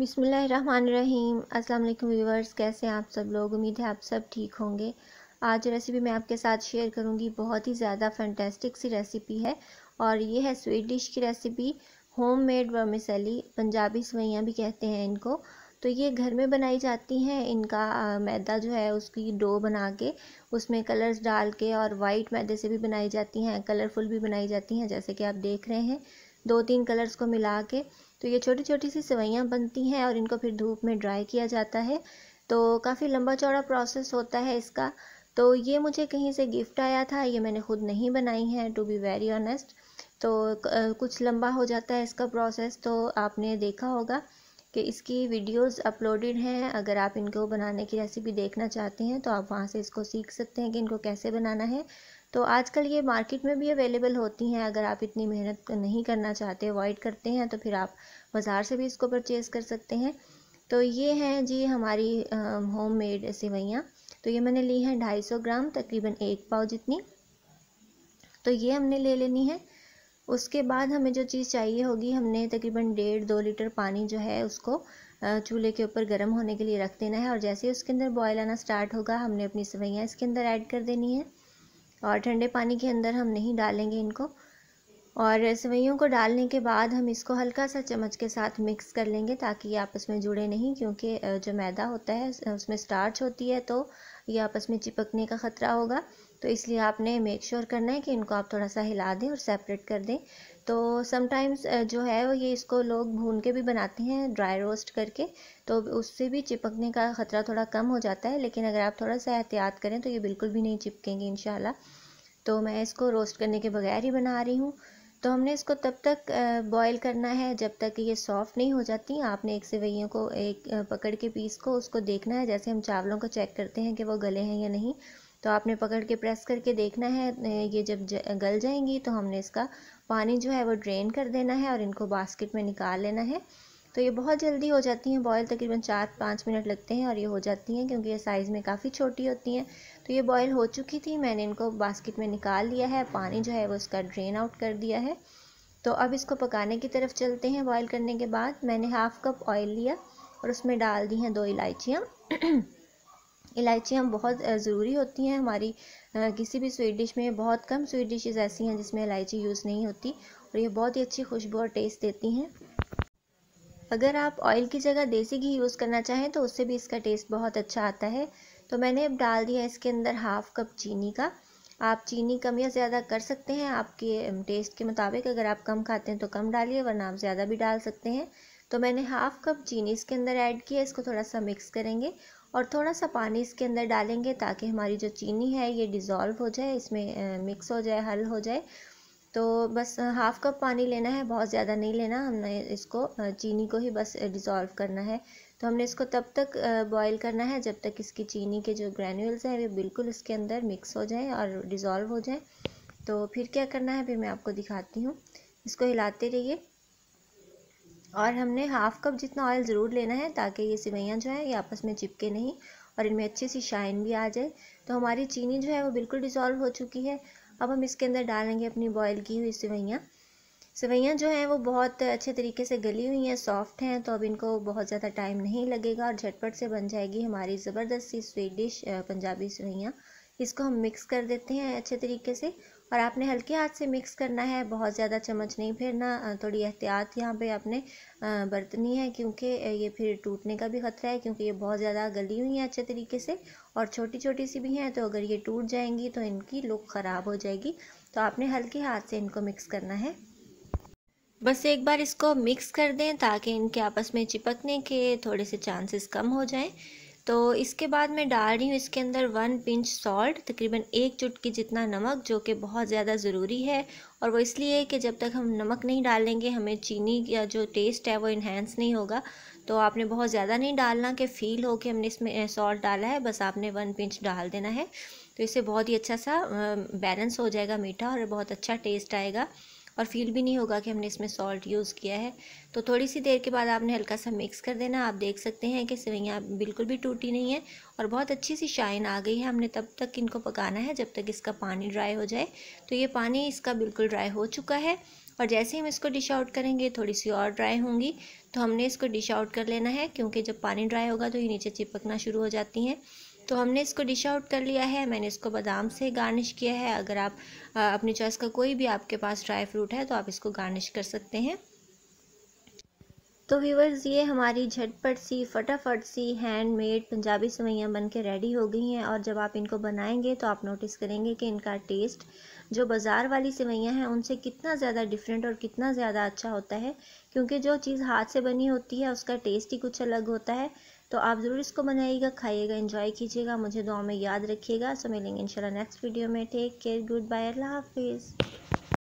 बिसमीम व्यूवर्स कैसे हैं आप सब लोग उम्मीद है आप सब ठीक होंगे आज रेसिपी मैं आपके साथ शेयर करूंगी बहुत ही ज़्यादा फैंटेस्टिक सी रेसिपी है और ये है स्वीट डिश की recipe home made vermicelli Punjabi सवैयाँ भी कहते हैं इनको तो ये घर में बनाई जाती हैं इनका मैदा जो है उसकी डो बना के उसमें कलर्स डाल के और वाइट मैदे से भी बनाई जाती हैं कलरफुल भी बनाई जाती हैं जैसे कि आप देख रहे हैं दो तीन कलर्स को मिला के तो ये छोटी छोटी सी सेवैयाँ बनती हैं और इनको फिर धूप में ड्राई किया जाता है तो काफ़ी लंबा चौड़ा प्रोसेस होता है इसका तो ये मुझे कहीं से गिफ्ट आया था ये मैंने खुद नहीं बनाई है टू बी वेरी ऑनेस्ट तो कुछ लंबा हो जाता है इसका प्रोसेस तो आपने देखा होगा कि इसकी वीडियोस अपलोडेड हैं अगर आप इनको बनाने की रेसिपी देखना चाहते हैं तो आप वहाँ से इसको सीख सकते हैं कि इनको कैसे बनाना है तो आजकल ये मार्केट में भी अवेलेबल होती हैं अगर आप इतनी मेहनत नहीं करना चाहते अवॉइड करते हैं तो फिर आप बाज़ार से भी इसको परचेज़ कर सकते हैं तो ये हैं जी हमारी होम मेड सेवैयाँ तो ये मैंने ली हैं ढाई सौ ग्राम तकरीबन एक पाव जितनी तो ये हमने ले लेनी है उसके बाद हमें जो चीज़ चाहिए होगी हमने तकरीबन डेढ़ दो लीटर पानी जो है उसको चूल्हे के ऊपर गर्म होने के लिए रख देना है और जैसे ही उसके अंदर बॉयल आना स्टार्ट होगा हमने अपनी सेवैयाँ इसके अंदर ऐड कर देनी है और ठंडे पानी के अंदर हम नहीं डालेंगे इनको और सेवैयों को डालने के बाद हम इसको हल्का सा चम्मच के साथ मिक्स कर लेंगे ताकि ये आपस में जुड़े नहीं क्योंकि जो मैदा होता है उसमें स्टार्च होती है तो ये आपस में चिपकने का ख़तरा होगा तो इसलिए आपने मेक श्योर करना है कि इनको आप थोड़ा सा हिला दें और सेपरेट कर दें तो समटाइम्स जो है वो ये इसको लोग भून के भी बनाते हैं ड्राई रोस्ट करके तो उससे भी चिपकने का ख़तरा थोड़ा कम हो जाता है लेकिन अगर आप थोड़ा सा एहतियात करें तो ये बिल्कुल भी नहीं चिपकेंगे इन तो मैं इसको रोस्ट करने के बगैर ही बना रही हूँ तो हमने इसको तब तक बॉईल करना है जब तक ये सॉफ़्ट नहीं हो जाती आपने एक सेवैयों को एक पकड़ के पीस को उसको देखना है जैसे हम चावलों को चेक करते हैं कि वो गले हैं या नहीं तो आपने पकड़ के प्रेस करके देखना है ये जब गल जाएंगी तो हमने इसका पानी जो है वो ड्रेन कर देना है और इनको बास्केट में निकाल लेना है तो ये बहुत जल्दी हो जाती हैं बॉयल तकरीबन चार पाँच मिनट लगते हैं और ये हो जाती हैं क्योंकि ये साइज़ में काफ़ी छोटी होती हैं तो ये बॉयल हो चुकी थी मैंने इनको बास्केट में निकाल लिया है पानी जो है वो इसका ड्रेन आउट कर दिया है तो अब इसको पकाने की तरफ चलते हैं बॉयल करने के बाद मैंने हाफ़ कप ऑयल लिया और उसमें डाल दी हैं दो इलायचियाँ इलायचियाँ बहुत ज़रूरी होती हैं हमारी किसी भी स्वीट डिश में बहुत कम स्वीट डिशेज़ ऐसी हैं जिसमें इलायची यूज़ नहीं होती और ये बहुत ही अच्छी खुशबू और टेस्ट देती हैं अगर आप ऑयल की जगह देसी घी यूज़ करना चाहें तो उससे भी इसका टेस्ट बहुत अच्छा आता है तो मैंने अब डाल दिया इसके अंदर हाफ कप चीनी का आप चीनी कम या ज़्यादा कर सकते हैं आपके टेस्ट के मुताबिक अगर आप कम खाते हैं तो कम डालिए वरना आप ज़्यादा भी डाल सकते हैं तो मैंने हाफ कप चीनी इसके अंदर ऐड किया इसको थोड़ा सा मिक्स करेंगे और थोड़ा सा पानी इसके अंदर डालेंगे ताकि हमारी जो चीनी है ये डिज़ोल्व हो जाए इसमें मिक्स हो जाए हल हो जाए तो बस हाफ़ कप पानी लेना है बहुत ज़्यादा नहीं लेना हमने इसको चीनी को ही बस डिज़ोल्व करना है तो हमने इसको तब तक बॉईल करना है जब तक इसकी चीनी के जो ग्रैन्यूल्स हैं वे बिल्कुल इसके अंदर मिक्स हो जाएं और डिज़ोल्व हो जाएं तो फिर क्या करना है फिर मैं आपको दिखाती हूँ इसको हिलाते रहिए और हमने हाफ़ कप जितना ऑयल ज़रूर लेना है ताकि ये सिवैयाँ जो हैं ये आपस में चिपके नहीं और इनमें अच्छी सी शाइन भी आ जाए तो हमारी चीनी जो है वो बिल्कुल डिज़ोल्व हो चुकी है अब हम इसके अंदर डालेंगे अपनी बॉयल की हुई सेवैयाँ सेवैयाँ जो हैं वो बहुत अच्छे तरीके से गली हुई हैं सॉफ्ट हैं तो अब इनको बहुत ज़्यादा टाइम नहीं लगेगा और झटपट से बन जाएगी हमारी ज़बरदस्ती स्वीट डिश पंजाबी सेवैयाँ इसको हम मिक्स कर देते हैं अच्छे तरीके से और आपने हल्के हाथ से मिक्स करना है बहुत ज़्यादा चम्मच नहीं फेरना थोड़ी एहतियात यहाँ पे आपने बरतनी है क्योंकि ये फिर टूटने का भी ख़तरा है क्योंकि ये बहुत ज़्यादा गली हुई हैं अच्छे तरीके से और छोटी छोटी सी भी हैं तो अगर ये टूट जाएंगी तो इनकी लुक ख़राब हो जाएगी तो आपने हल्के हाथ से इनको मिक्स करना है बस एक बार इसको मिक्स कर दें ताकि इनके आपस में चिपकने के थोड़े से चांसेस कम हो जाएं तो इसके बाद मैं डाल रही हूँ इसके अंदर वन पिंच सॉल्ट तकरीबन एक चुटकी जितना नमक जो कि बहुत ज़्यादा ज़रूरी है और वो इसलिए कि जब तक हम नमक नहीं डालेंगे हमें चीनी का जो टेस्ट है वो इन्हेंस नहीं होगा तो आपने बहुत ज़्यादा नहीं डालना कि फ़ील हो कि हमने इसमें सॉल्ट डाला है बस आपने वन पिंच डाल देना है तो इससे बहुत ही अच्छा सा बैलेंस हो जाएगा मीठा और बहुत अच्छा टेस्ट आएगा और फील भी नहीं होगा कि हमने इसमें सॉल्ट यूज़ किया है तो थोड़ी सी देर के बाद आपने हल्का सा मिक्स कर देना आप देख सकते हैं कि सेवैयाँ बिल्कुल भी टूटी नहीं है और बहुत अच्छी सी शाइन आ गई है हमने तब तक इनको पकाना है जब तक इसका पानी ड्राई हो जाए तो ये पानी इसका बिल्कुल ड्राई हो चुका है और जैसे ही हम इसको डिश आउट करेंगे थोड़ी सी और ड्राई होंगी तो हमने इसको डिश आउट कर लेना है क्योंकि जब पानी ड्राई होगा तो ये नीचे चिपकना शुरू हो जाती हैं तो हमने इसको डिश आउट कर लिया है मैंने इसको बादाम से गार्निश किया है अगर आप अपने अपनी चॉइस का कोई भी आपके पास ड्राई फ्रूट है तो आप इसको गार्निश कर सकते हैं तो व्यूवर्स ये हमारी झटपट सी फटाफट सी हैंडमेड पंजाबी सवैयाँ बन के रेडी हो गई हैं और जब आप इनको बनाएंगे तो आप नोटिस करेंगे कि इनका टेस्ट जो बाज़ार वाली सवैयाँ हैं उनसे कितना ज़्यादा डिफरेंट और कितना ज़्यादा अच्छा होता है क्योंकि जो चीज़ हाथ से बनी होती है उसका टेस्ट ही कुछ अलग होता है तो आप ज़रूर इसको बनाइएगा खाइएगा इंजॉय कीजिएगा मुझे दुआ में याद रखिएगा सो मिलेंगे इंशाल्लाह नेक्स्ट वीडियो में टेक केयर गुड बाय अल्लाह हाफिज़